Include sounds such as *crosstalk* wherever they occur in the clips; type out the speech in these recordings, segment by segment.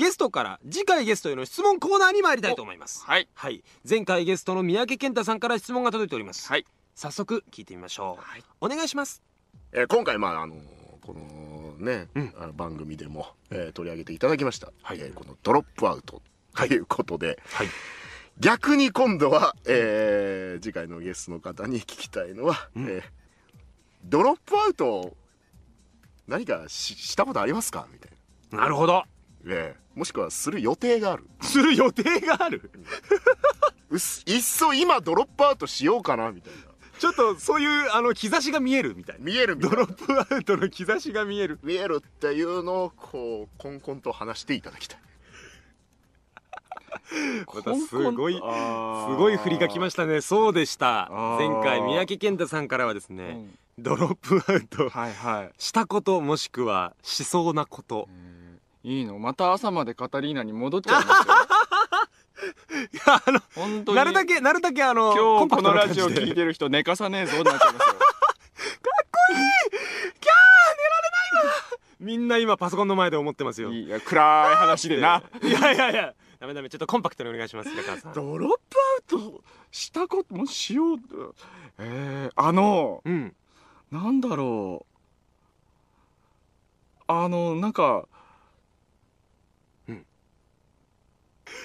ゲストから次回ゲストへの質問コーナーに参りたいと思いますはい、はい、前回ゲストの三宅健太さんから質問が届いております、はい、早速聞いてみましょう、はい、お願いします、えー、今回まああのー、このね、うん、あの番組でも、えー、取り上げていただきました、はい、えー、このドロップアウトということで、はい、逆に今度は、えー、次回のゲストの方に聞きたいのは、うん、えー、ドロップアウト何かししたことありますかみたいななるほどえもしくはする予定があるする予定がある、ういっそ今ドロップアウトしようかなみたいなちょっとそういうあの兆しが見えるみたいな見えるドロップアウトの兆しが見える見えるっていうのをこうこんこんと話していただきたい *laughs* またすごいすごい振りが来ましたねそうでした前回三宅健太さんからはですね、うん、ドロップアウトしたこともしくはしそうなこと、うんいいのまた朝までカタリーナに戻っちゃいますよ。*laughs* いや、あの、本当に。なるだけ、なるだけあの、今日このラジオ聞いてる人寝かさねえぞってなっちゃいますよ。*laughs* かっこいいキャー寝られないわみんな今パソコンの前で思ってますよ。いや、暗い話でな。*laughs* いやいやいや。ダメダメちょっとコンパクトにお願いします中さんドロップアウトしたこともしようえー、あの、うん、なんだろうあのなんか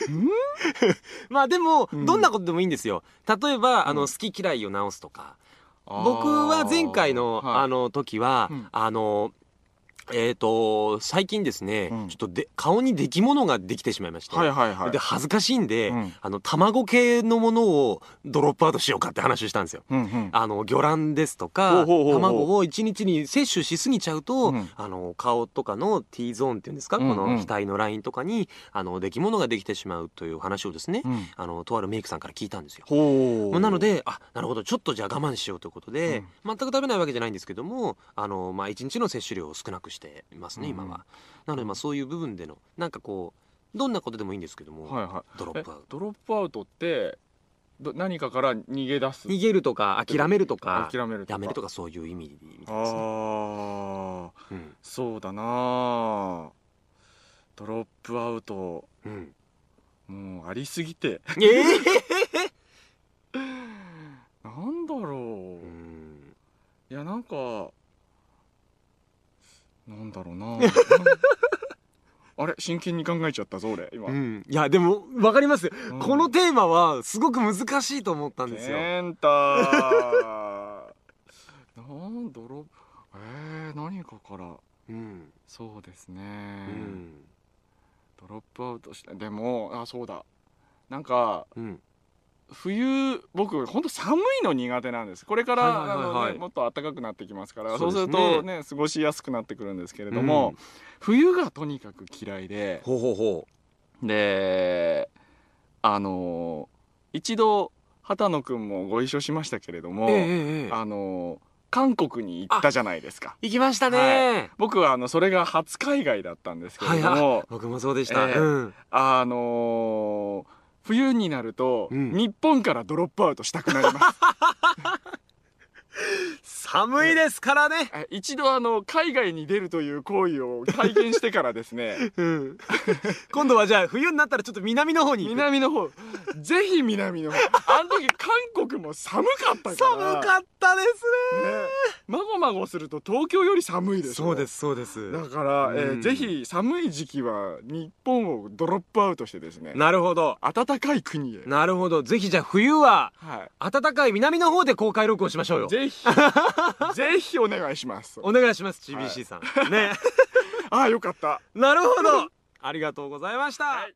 *laughs* まあでも、どんなことでもいいんですよ。例えば、あの、好き嫌いを直すとか。僕は前回の、あの、時は、あの、えっ、と最近ですね、うんちょっとで顔に出来物ができてしまいまして、はいはいはいで恥ずかしいんで、うんあの卵系のものをドロップアウトしようかって話をしたんですよ。うんうんあの魚卵ですとほうかほうほうほう卵を一日に摂取しすぎちゃうと、うんあの顔とかの T ゾーンっていうんですか、うんうんこの額のラインとかにあの出来物ができてしまうという話をですね、うんあのとあるメイクさんから聞いたんですよ。ほうなのであなるほどちょっとじゃあ我慢しようということで、全く食べないわけじゃないんですけどもあの、まあ、1日の摂取量を少なくしてますね、うん、今は。なのでまあそういう部分でのなんかこうどんなことでもいいんですけども、はいはい、ドロップアウト。ドロップアウトって何かから逃げ出す逃げるとか諦めるとか諦めるやめるとかそういう意味にですねああ、うん、そうだなドロップアウト、うん、もうありすぎてええーなんだろうな *laughs* あれ真剣に考えちゃったぞ俺今、うん、いやでも分かります、うん、このテーマはすごく難しいと思ったんですよケンタ *laughs* なんだろうえー、何かから、うん、そうですね、ドロップアウトしてでもあそうだなんか、うん、冬僕本当寒いの苦手なんですこれから、はいもっと暖かくなってきますからそうす、ね,、るとね過ごしやすくなってくるんですけれども、うん、冬がとにかく嫌いでほうほうほうであの一度波多野君もご一緒しましたけれども、ええ、あの韓国に行ったじゃないですか。行きましたね、はい、僕はあのそれが初海外だったんですけれども、僕もそうでした。えーうん、あのー冬になると、うん日本からドロップアウトしたくなります。*laughs* 寒いですからね。一度あの、海外に出るという行為を体験してからですね、*laughs* うん。今度はじゃあ冬になったらちょっと南の方に行く。南の方、ぜひ南の方。あの時韓国も寒かったから。寒かっったですね、ね、まごまごすると東京より寒いですそうですそうですだから、うん、えぜひ寒い時期は日本をドロップアウトしてですねなるほど暖かい国へなるほどぜひじゃあ冬は、はい、暖かい南の方で公開録音しましょうよぜひ *laughs* ぜひお願いしますお願いします GBC さん、はい、ね *laughs* ああよかったなるほどありがとうございました、はい